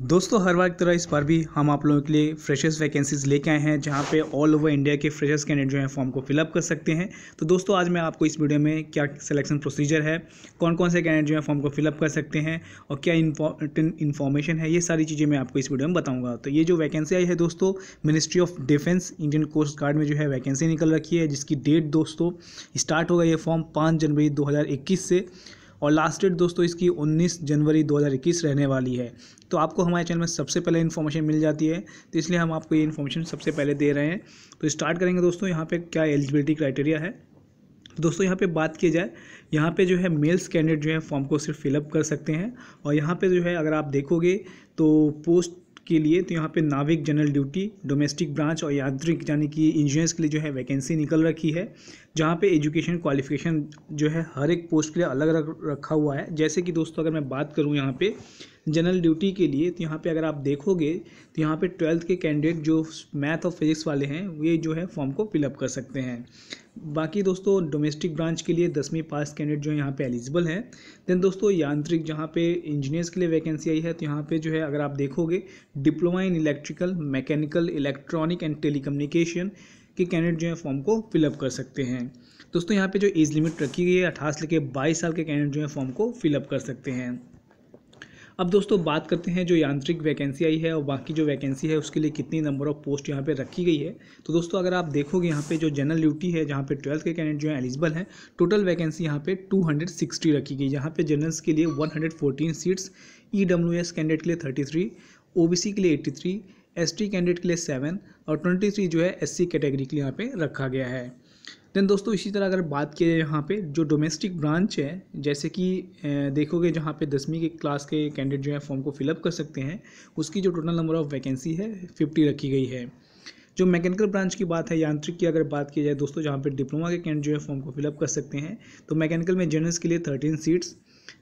दोस्तों हर वक्त तरह इस बार भी हम आप लोगों के लिए फ्रेशर्स वैकेंसीज़ लेके आए हैं जहाँ पे ऑल ओवर इंडिया के फ्रेशर्स कैंडिडेट जो हैं फॉर्म को फिलअप कर सकते हैं तो दोस्तों आज मैं आपको इस वीडियो में क्या सिलेक्शन प्रोसीजर है कौन कौन से कैंडिडेट जो हैं फॉर्म को फिलअप कर सकते हैं और क्या इंपॉर्टेंट इन्फॉर्मेशन है ये सारी चीज़ें मैं आपको इस वीडियो में बताऊँगा तो ये जो वैकेंसी आई है दोस्तों ministry of defence Indian coast guard में जो है वैकेंसी निकल रखी है जिसकी डेट दोस्तों स्टार्ट होगा ये फॉर्म पाँच जनवरी दो से और लास्ट डेट दोस्तों इसकी 19 जनवरी 2021 रहने वाली है तो आपको हमारे चैनल में सबसे पहले इन्फॉर्मेशन मिल जाती है तो इसलिए हम आपको ये इन्फॉर्मेशन सबसे पहले दे रहे हैं तो स्टार्ट करेंगे दोस्तों यहाँ पे क्या एलिजिबिलिटी क्राइटेरिया है तो दोस्तों यहाँ पे बात की जाए यहाँ पे जो है मेल्स कैंडिडेट जो है फॉर्म को सिर्फ फिलअप कर सकते हैं और यहाँ पे जो है अगर आप देखोगे तो पोस्ट के लिए तो यहाँ पे नाविक जनरल ड्यूटी डोमेस्टिक ब्रांच और यात्रिक यानी कि इंजीनियर्स के लिए जो है वैकेंसी निकल रखी है जहाँ पे एजुकेशन क्वालिफिकेशन जो है हर एक पोस्ट के लिए अलग अलग रखा हुआ है जैसे कि दोस्तों अगर मैं बात करूँ यहाँ पर जनरल ड्यूटी के लिए तो यहाँ पे अगर आप देखोगे तो यहाँ पे ट्वेल्थ के कैंडिडेट जो मैथ और फिजिक्स वाले हैं वे जो है फॉर्म को फिलअप कर सकते हैं बाकी दोस्तों डोमेस्टिक ब्रांच के लिए दसवीं पास कैंडिडेट जो है यहाँ पे एलिजिबल हैं देन दोस्तों यांत्रिक जहाँ पे इंजीनियर्स के लिए वैकेंसी आई है तो यहाँ पे जो है अगर आप देखोगे diploma in electrical mechanical electronic and tele के कैंडिडेट जो है फॉर्म को फिलअप कर सकते हैं दोस्तों यहाँ पे जो एज लिमिट रखी गई है अठारह से लेकर बाईस साल के कैंडिडेट जो है फॉर्म को फिलअप कर सकते हैं अब दोस्तों बात करते हैं जो यांत्रिक वैकेंसी आई है और बाकी जो वैकेंसी है उसके लिए कितनी नंबर ऑफ पोस्ट यहाँ पे रखी गई है तो दोस्तों अगर आप देखोगे यहाँ पे जो जनरल ड्यूटी है जहाँ पे ट्वेल्थ के कैंडिडेट जो है एलिजिबल हैं टोटल वैकेंसी यहाँ पे 260 रखी गई यहाँ पे जनरल्स के लिए 114 सीट्स ई कैंडिडेट के लिए थर्टी थ्री के लिए एट्टी थ्री कैंडिडेट के लिए सेवन और ट्वेंटी जो है एस कैटेगरी के लिए यहाँ पर रखा गया है देन दोस्तों इसी तरह अगर बात की जाए यहाँ पे जो डोमेस्टिक ब्रांच है जैसे कि देखोगे जहाँ पे दसवीं के क्लास के कैंडिडेट जो है फॉर्म को फिलअप कर सकते हैं उसकी जो टोटल नंबर ऑफ़ वैकेंसी है फिफ्टी रखी गई है जो मैकेनिकल ब्रांच की बात है यांत्रिक की अगर बात की जाए दोस्तों जहाँ पर डिप्लोमा के कैंडिडेट जो है फॉर्म को फिलअप कर सकते हैं तो मैकेनिकल में जनरल्स के लिए थर्टीन सीट्स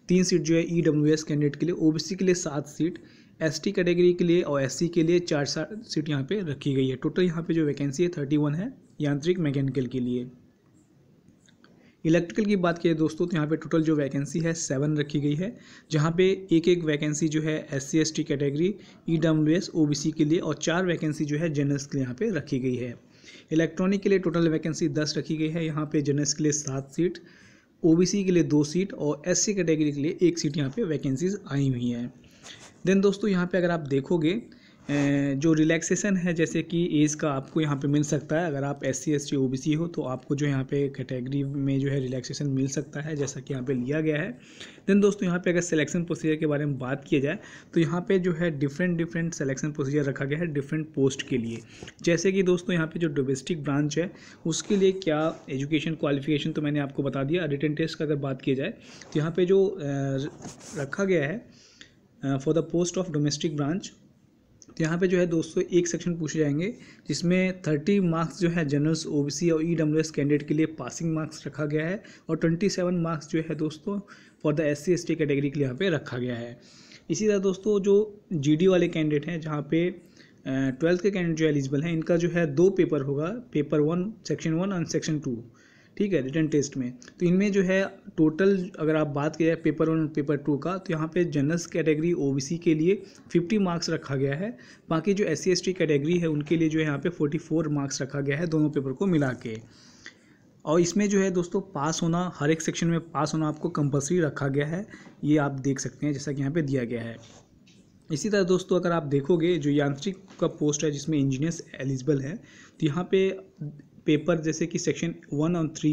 तीन सीट जो है ई e कैंडिडेट के लिए ओ के लिए सात सीट एस कैटेगरी के लिए और एस के लिए चार सीट यहाँ पर रखी गई है टोटल यहाँ पर जो वैकेंसी है थर्टी है यांत्रिक मैकेनिकल के लिए इलेक्ट्रिकल की बात करें दोस्तों तो यहाँ पे टोटल जो वैकेंसी है सेवन रखी गई है जहाँ पे एक एक वैकेंसी जो है S C S T category E W S O B C के लिए और चार वैकेंसी जो है जनरल्स के लिए यहाँ पे रखी गई है इलेक्ट्रॉनिक के लिए टोटल वैकेंसी दस रखी गई है यहाँ पे जनरल्स के लिए सात सीट ओ बी सी के लिए दो सीट और एस सी कैटेगरी के लिए एक सीट यहाँ पर वैकेंसीज आई हुई हैं देन दोस्तों यहाँ पर अगर आप देखोगे जो रिलैक्सेशन है जैसे कि एज का आपको यहाँ पे मिल सकता है अगर आप S C S T O B C हो तो आपको जो यहाँ पे कैटेगरी में जो है रिलैक्सेशन मिल सकता है जैसा कि यहाँ पे लिया गया है देन दोस्तों यहाँ पे अगर सिलेक्शन प्रोसीजर के बारे में बात किया जाए तो यहाँ पे जो है डिफरेंट डिफरेंट सिलेक्शन प्रोसीजर रखा गया है डिफरेंट पोस्ट के लिए जैसे कि दोस्तों यहाँ पर जो डोमेस्टिक ब्रांच है उसके लिए क्या एजुकेशन क्वालिफिकेशन तो मैंने आपको बता दिया रिटर्न टेस्ट का अगर बात किया जाए तो यहाँ पर जो रखा गया है for the post of domestic branch तो यहाँ पे जो है दोस्तों एक सेक्शन पूछे जाएंगे जिसमें थर्टी मार्क्स जो है जनरल्स ओबीसी और एस e कैंडिडेट के लिए पासिंग मार्क्स रखा गया है और ट्वेंटी सेवन मार्क्स जो है दोस्तों for the S C S category के लिए यहाँ पे रखा गया है इसी तरह दोस्तों जो जी वाले कैंडिडेट हैं जहाँ पे ट्वेल्थ के कैंडिडेट जो एलिजिबल हैं इनका जो है दो पेपर होगा paper one section one and section two ठीक है रिटर्न टेस्ट में तो इनमें जो है टोटल अगर आप बात करें पेपर वन पेपर टू का तो यहाँ पे जनरल्स कैटेगरी ओबीसी के लिए 50 मार्क्स रखा गया है बाकी जो एस सी कैटेगरी है उनके लिए जो है यहाँ पे 44 मार्क्स रखा गया है दोनों पेपर को मिला के और इसमें जो है दोस्तों पास होना हर एक सेक्शन में पास होना आपको कंपलसरी रखा गया है ये आप देख सकते हैं जैसा कि यहाँ पर दिया गया है इसी तरह दोस्तों अगर आप देखोगे जो यांत्रिक का पोस्ट है जिसमें इंजीनियर्स एलिजिबल है तो यहाँ पे पेपर जैसे कि सेक्शन वन और three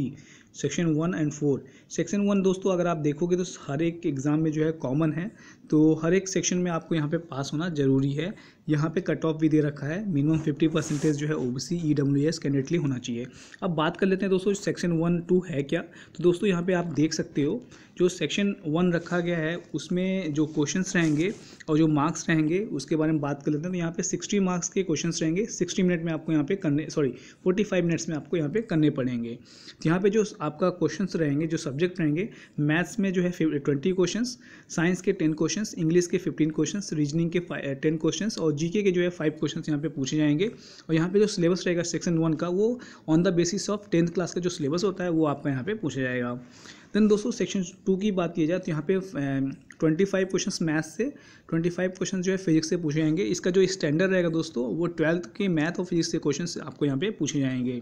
section one and four section one दोस्तों अगर आप देखोगे तो हर एक एग्ज़ाम में जो है कॉमन है तो हर एक सेक्शन में आपको यहाँ पे पास होना ज़रूरी है यहाँ पे कट ऑफ भी दे रखा है मिनिमम फिफ्टी परसेंटेज जो है O B C E W S कैंडिडेटली होना चाहिए अब बात कर लेते हैं दोस्तों सेक्शन वन टू है क्या तो दोस्तों यहाँ पे आप देख सकते हो जो सेक्शन वन रखा गया है उसमें जो क्वेश्चन रहेंगे और जो मार्क्स रहेंगे उसके बारे में बात कर लेते हैं तो यहाँ पे सिक्सटी मार्क्स के क्वेश्चन रहेंगे सिक्सटी मिनट में आपको यहाँ पे करने सॉरी फोर्टी फाइव मिनट्स में आपको यहाँ पे करने पड़ेंगे तो यहाँ पे जो आपका क्वेश्चन रहेंगे जो सब्जेक्ट रहेंगे मैथ्स में जो है ट्वेंटी क्वेश्चन साइंस के टेन क्वेश्चन इंग्लिश के फिफ्टीन क्वेश्चन रीजनिंग के टेन क्वेश्चन और और जीके के जो है फाइव क्वेश्चन यहाँ पे पूछे जाएंगे और यहाँ पे जो सिलेबस रहेगा सेक्शन वन का वो on the basis of tenth class का जो सिलेबस होता है वो आपका यहाँ पे पूछा जाएगा देन दोस्तों सेक्शन टू की बात की जाए तो यहाँ पे ट्वेंटी फाइव क्वेश्चन मैथ से ट्वेंटी फाइव क्वेश्चन जो है फिजिक्स से पूछे जाएंगे इसका जो स्टैंडर्ड रहेगा दोस्तों वो ट्वेल्थ के मैथ और फिजिक्स के क्वेश्चन आपको यहाँ पे पूछे जाएंगे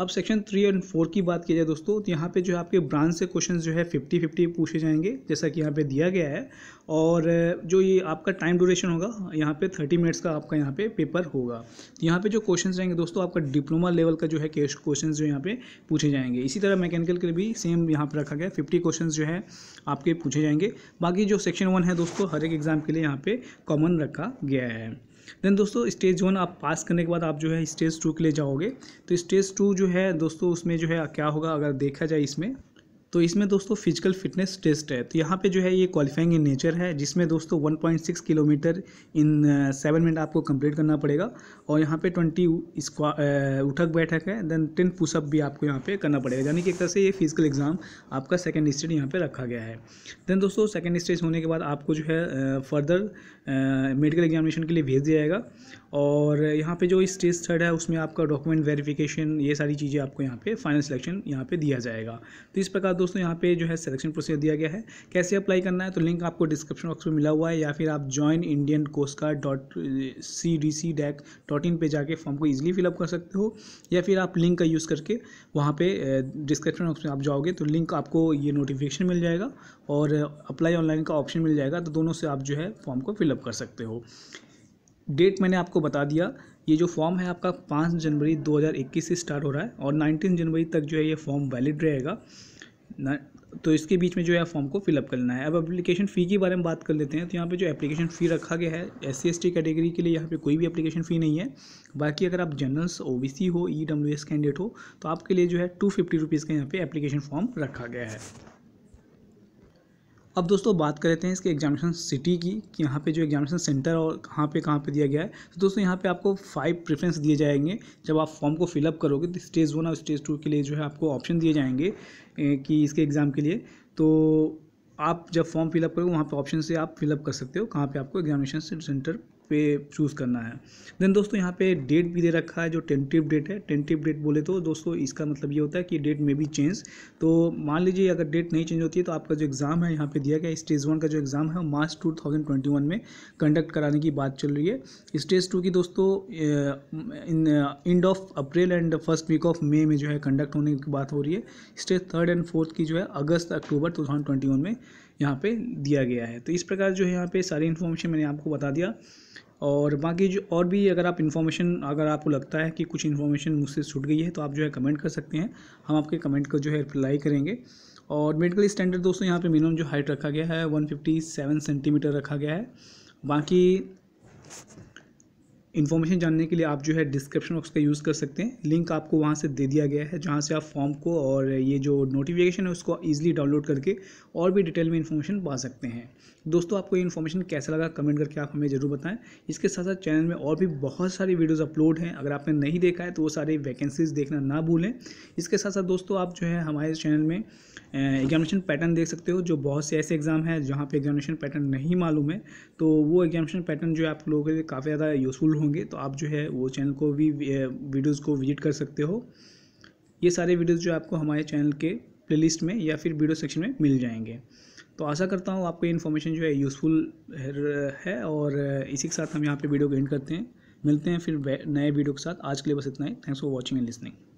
अब सेक्शन थ्री एंड फोर की बात की जाए दोस्तों तो यहाँ पे जो है आपके ब्रांच से क्वेश्चन जो है फिफ्टी फिफ्टी पूछे जाएंगे जैसा कि यहाँ पे दिया गया है और जो ये आपका टाइम ड्यूरेशन होगा यहाँ पे थर्टी मिनट्स का आपका यहाँ पे पेपर होगा तो यहाँ पे जो क्वेश्चन रहेंगे दोस्तों आपका डिप्लोमा लेवल का जो है कैश क्वेश्चन जो यहाँ पे पूछे जाएंगे इसी तरह मैकेनिकल के लिए भी सेम यहाँ पर रखा गया फिफ्टी क्वेश्चन जो है आपके पूछे जाएंगे बाकी जो सेक्शन वन है दोस्तों हर एक एग्ज़ाम के लिए यहाँ पर कॉमन रखा गया है देन दोस्तों स्टेज वन आप पास करने के बाद आप जो है स्टेज टू के लिए जाओगे तो स्टेज टू जो है दोस्तों उसमें जो है क्या होगा अगर देखा जाए इसमें तो इसमें दोस्तों फिजिकल फिटनेस टेस्ट है तो यहाँ पे जो है ये क्वालिफाइंग इन नेचर है जिसमें दोस्तों 1.6 किलोमीटर इन सेवन मिनट आपको कंप्लीट करना पड़ेगा और यहाँ पे 20 स्क्वा uh, उठक बैठक है देन टेन पुशअप भी आपको यहाँ पे करना पड़ेगा यानी कि एक तरह से ये फिजिकल एग्ज़ाम आपका सेकेंड स्टेज यहाँ पर रखा गया है देन दोस्तों सेकेंड स्टेज होने के बाद आपको जो है फर्दर मेडिकल एग्जामिनेशन के लिए भेज दिया जाएगा और यहाँ पे जो स्टेज थर्ड है उसमें आपका डॉक्यूमेंट वेरिफिकेशन ये सारी चीज़ें आपको यहाँ पे फाइनल सिलेक्शन यहाँ पे दिया जाएगा तो इस प्रकार दोस्तों यहाँ पे जो है सिलेक्शन प्रोसीजर दिया गया है कैसे अप्लाई करना है तो लिंक आपको डिस्क्रिप्शन बॉक्स में मिला हुआ है या फिर आप join Indian coast guard dot C D C DAC dot in पर जाके फॉर्म को ईजिली फिलअप कर सकते हो या फिर आप लिंक का यूज़ करके वहाँ पर डिस्क्रिप्शन बॉक्स में आप जाओगे तो लिंक आपको ये नोटिफिकेशन मिल जाएगा और अप्लाई ऑनलाइन का ऑप्शन मिल जाएगा तो दोनों से आप जो है फॉर्म को फिलअप कर सकते हो डेट मैंने आपको बता दिया ये जो फॉर्म है आपका पाँच जनवरी 2021 से स्टार्ट हो रहा है और 19 जनवरी तक जो है ये फॉर्म वैलिड रहेगा तो इसके बीच में जो है फॉर्म को फिलअप करना है अब एप्लीकेशन फ़ी के बारे में बात कर लेते हैं तो यहाँ पे जो एप्लीकेशन फ़ी रखा गया है एस सी कैटेगरी के लिए यहाँ पे कोई भी एप्लीकेशन फ़ी नहीं है बाकी अगर आप जनरल्स ओ हो ई e कैंडिडेट हो तो आपके लिए जो है टू फिफ्टी रुपीज़ का यहाँ पर एप्लीकेशन फॉर्म रखा गया है अब दोस्तों बात कर लेते हैं इसके एग्जामिनेशन सिटी की कि यहाँ पे जो एग्जामिनेशन सेंटर और कहाँ पे कहाँ पे दिया गया है तो दोस्तों यहाँ पे आपको फाइव प्रेफरेंस दिए जाएंगे जब आप फॉर्म को फिलअप करोगे तो स्टेज वन और स्टेज टू के लिए जो है आपको ऑप्शन दिए जाएंगे कि इसके एग्ज़ाम के लिए तो आप जब फॉर्म फिलअप करोगे वहाँ पर ऑप्शन से आप फिलअप कर सकते हो कहाँ पर आपको एग्जामिनेशन सेंटर पे चूज़ करना है देन दोस्तों यहाँ पे डेट भी दे रखा है जो टेंटिव डेट है टेंटिव डेट बोले तो दोस्तों इसका मतलब ये होता है कि डेट में भी चेंज तो मान लीजिए अगर डेट नहीं चेंज होती है तो आपका जो एग्ज़ाम है यहाँ पे दिया गया स्टेज वन का जो एग्ज़ाम है March two thousand twenty one में कंडक्ट कराने की बात चल रही है स्टेज टू की दोस्तों end of April and first week of May में जो है कंडक्ट होने की बात हो रही है स्टेज थर्ड एंड फोर्थ की जो है August October two thousand twenty one में यहाँ पे दिया गया है तो इस प्रकार जो है यहाँ पे सारी इन्फॉर्मेशन मैंने आपको बता दिया और बाकी जो और भी अगर आप इन्फॉर्मेशन अगर आपको लगता है कि कुछ इन्फॉर्मेशन मुझसे छूट गई है तो आप जो है कमेंट कर सकते हैं हम आपके कमेंट को जो है रिप्लाई करेंगे और मेडिकल स्टैंडर्ड दोस्तों यहाँ पर मिनिमम जो हाइट रखा गया है वन सेंटीमीटर रखा गया है बाकी इन्फॉर्मेशन जानने के लिए आप जो है डिस्क्रिप्शन बॉक्स का यूज़ कर सकते हैं लिंक आपको वहाँ से दे दिया गया है जहाँ से आप फॉर्म को और ये जो नोटिफिकेशन है उसको ईजिली डाउनलोड करके और भी डिटेल में इन्फॉर्मेशन पा सकते हैं दोस्तों आपको ये इन्फॉर्मेशन कैसा लगा कमेंट करके आप हमें ज़रूर बताएं इसके साथ साथ चैनल में और भी बहुत सारी वीडियोज़ अपलोड हैं अगर आपने नहीं देखा है तो वो सारे वैकेंसीज़ देखना ना भूलें इसके साथ साथ दोस्तों आप जो है हमारे चैनल में एग्जामिनेशन पैटर्न देख सकते हो जो बहुत से ऐसे एग्ज़ाम हैं जहाँ पर एग्जामिनेशन पैटर्न नहीं मालूम है तो वो एग्जामिनेशन पैटर्न जो है आप लोगों के लिए काफ़ी ज़्यादा यूज़फुल होंगे तो आप जो है वो चैनल को भी वीडियोज़ को विजिट कर सकते हो ये सारे वीडियोज़ जो आपको हमारे चैनल के प्लेलिस्ट में या फिर वीडियो सेक्शन में मिल जाएंगे तो आशा करता हूँ आपको इन्फॉर्मेशन जो है यूज़फुल है और इसी के साथ हम यहाँ पे वीडियो को एंड करते हैं मिलते हैं फिर नए वीडियो के साथ आज के लिए बस इतना ही thanks for watching and listening